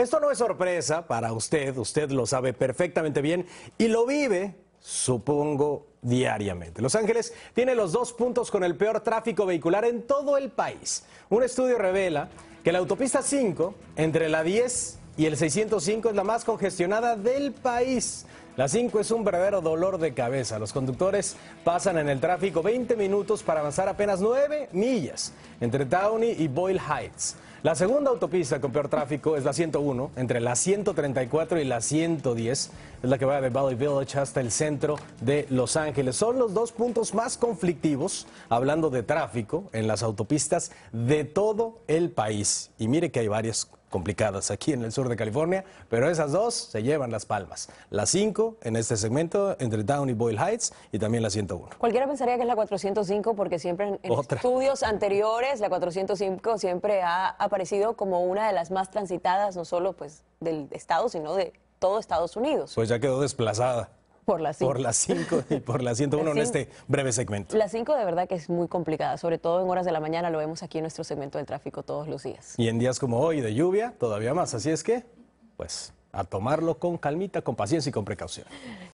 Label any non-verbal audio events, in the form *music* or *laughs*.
Esto no es sorpresa para usted, usted lo sabe perfectamente bien y lo vive, supongo, diariamente. Los Ángeles tiene los dos puntos con el peor tráfico vehicular en todo el país. Un estudio revela que la autopista 5, entre la 10 y el 605, es la más congestionada del país. La 5 es un verdadero dolor de cabeza. Los conductores pasan en el tráfico 20 minutos para avanzar apenas 9 millas entre Downey y Boyle Heights. La segunda autopista con peor tráfico es la 101, entre la 134 y la 110. Es la que va de Valley Village hasta el centro de Los Ángeles. Son los dos puntos más conflictivos, hablando de tráfico, en las autopistas de todo el país. Y mire que hay varias complicadas aquí en el sur de California, pero esas dos se llevan las palmas. Las 5 en este segmento entre Down y Boyle Heights y también la 101. Cualquiera pensaría que es la 405 porque siempre en, estudios anteriores la 405 siempre ha aparecido como una de las más transitadas, no solo pues del estado, sino de todo Estados Unidos. Pues ya quedó desplazada. Por las 5. y por las 101 *laughs* en este breve segmento. Las 5 de verdad que es muy complicada, sobre todo en horas de la mañana, lo vemos aquí en nuestro segmento del tráfico todos los días. Y en días como hoy de lluvia, todavía más. Así es que, pues, a tomarlo con calmita, con paciencia y con precaución.